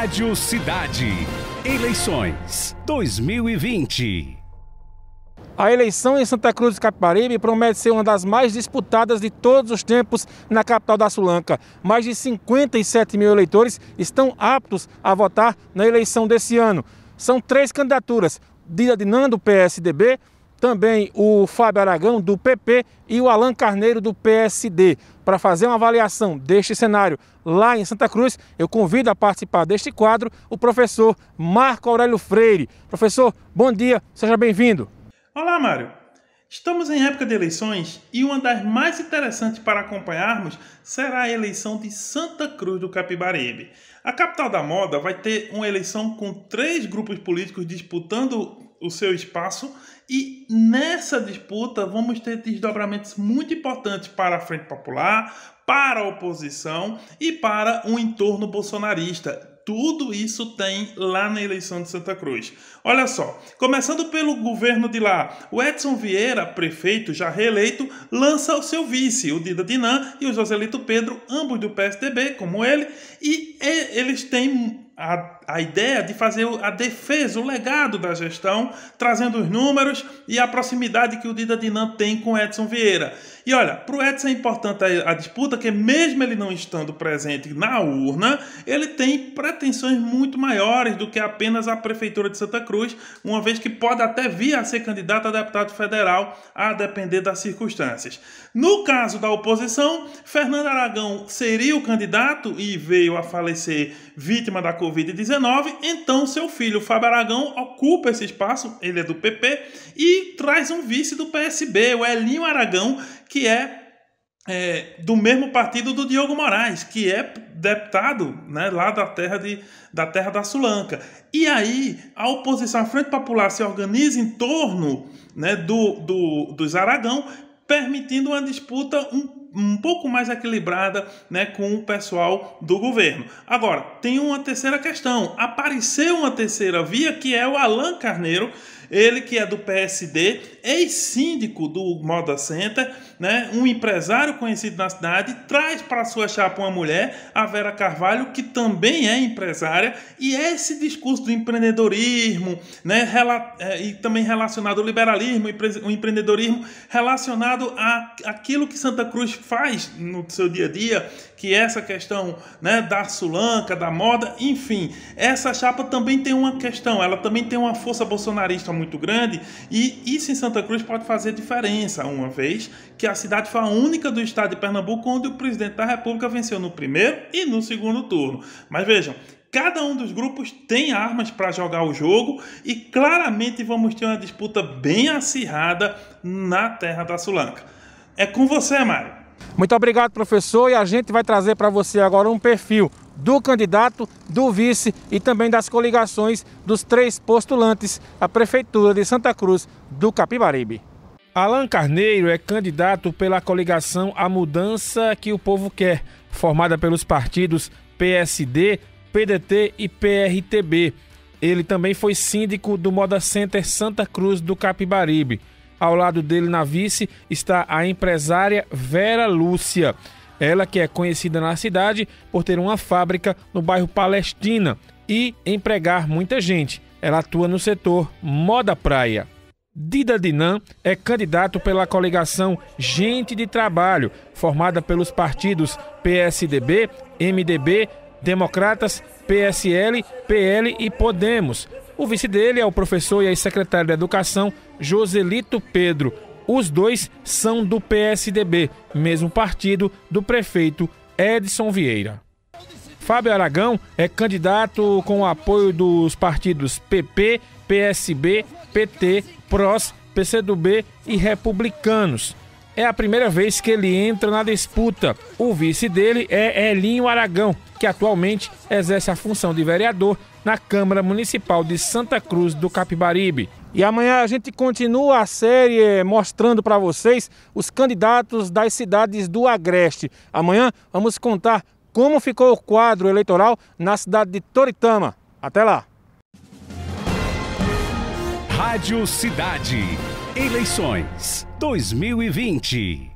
Rádio Cidade. Eleições 2020. A eleição em Santa Cruz de Capibaribe promete ser uma das mais disputadas de todos os tempos na capital da Sulanca. Mais de 57 mil eleitores estão aptos a votar na eleição desse ano. São três candidaturas: Dida de Nando, PSDB, também o Fábio Aragão, do PP, e o Alan Carneiro, do PSD, para fazer uma avaliação deste cenário lá em Santa Cruz. Eu convido a participar deste quadro o professor Marco Aurélio Freire. Professor, bom dia, seja bem-vindo. Olá, Mário. Estamos em época de eleições e uma das mais interessantes para acompanharmos será a eleição de Santa Cruz do Capibaribe. A capital da moda vai ter uma eleição com três grupos políticos disputando o seu espaço. E nessa disputa vamos ter desdobramentos muito importantes para a Frente Popular, para a oposição e para o entorno bolsonarista. Tudo isso tem lá na eleição de Santa Cruz. Olha só, começando pelo governo de lá, o Edson Vieira, prefeito já reeleito, lança o seu vice, o Dida Dinan e o Joselito Pedro, ambos do PSDB, como ele, e eles têm a, a ideia de fazer a defesa, o legado da gestão, trazendo os números e a proximidade que o Dida Dinan tem com Edson Vieira. E olha, para o Edson é importante a, a disputa, que mesmo ele não estando presente na urna, ele tem pretensões muito maiores do que apenas a Prefeitura de Santa Cruz, uma vez que pode até vir a ser candidato a deputado federal, a depender das circunstâncias. No caso da oposição, Fernando Aragão seria o candidato e veio a falecer vítima da Covid Covid-19, então seu filho Fábio Aragão ocupa esse espaço, ele é do PP, e traz um vice do PSB, o Elinho Aragão, que é é, do mesmo partido do Diogo Moraes, que é deputado né, lá da terra, de, da terra da Sulanca. E aí a oposição, a Frente Popular se organiza em torno né, do, do, dos Aragão, permitindo uma disputa um um pouco mais equilibrada né, com o pessoal do governo. Agora, tem uma terceira questão. Apareceu uma terceira via que é o Alan Carneiro ele que é do PSD, ex-síndico do Moda Center, né? um empresário conhecido na cidade, traz para sua chapa uma mulher, a Vera Carvalho, que também é empresária, e esse discurso do empreendedorismo, né? Rela é, e também relacionado ao liberalismo, o empreendedorismo, relacionado a aquilo que Santa Cruz faz no seu dia a dia, que é essa questão né, da sulanca, da moda, enfim. Essa chapa também tem uma questão, ela também tem uma força bolsonarista muito grande e isso em Santa Cruz pode fazer diferença, uma vez que a cidade foi a única do estado de Pernambuco onde o presidente da República venceu no primeiro e no segundo turno. Mas vejam, cada um dos grupos tem armas para jogar o jogo e claramente vamos ter uma disputa bem acirrada na terra da Sulanca. É com você, Mário. Muito obrigado, professor, e a gente vai trazer para você agora um perfil do candidato, do vice e também das coligações dos três postulantes à Prefeitura de Santa Cruz do Capibaribe. Alan Carneiro é candidato pela coligação A Mudança que o Povo Quer, formada pelos partidos PSD, PDT e PRTB. Ele também foi síndico do Moda Center Santa Cruz do Capibaribe. Ao lado dele na vice está a empresária Vera Lúcia. Ela que é conhecida na cidade por ter uma fábrica no bairro Palestina e empregar muita gente. Ela atua no setor moda praia. Dida Dinan é candidato pela coligação Gente de Trabalho, formada pelos partidos PSDB, MDB, Democratas, PSL, PL e Podemos. O vice dele é o professor e ex-secretário da Educação, Joselito Pedro. Os dois são do PSDB, mesmo partido do prefeito Edson Vieira. Fábio Aragão é candidato com o apoio dos partidos PP, PSB, PT, PROS, PCdoB e Republicanos. É a primeira vez que ele entra na disputa. O vice dele é Elinho Aragão, que atualmente exerce a função de vereador na Câmara Municipal de Santa Cruz do Capibaribe. E amanhã a gente continua a série eh, mostrando para vocês os candidatos das cidades do Agreste. Amanhã vamos contar como ficou o quadro eleitoral na cidade de Toritama. Até lá! Rádio Cidade. Eleições 2020.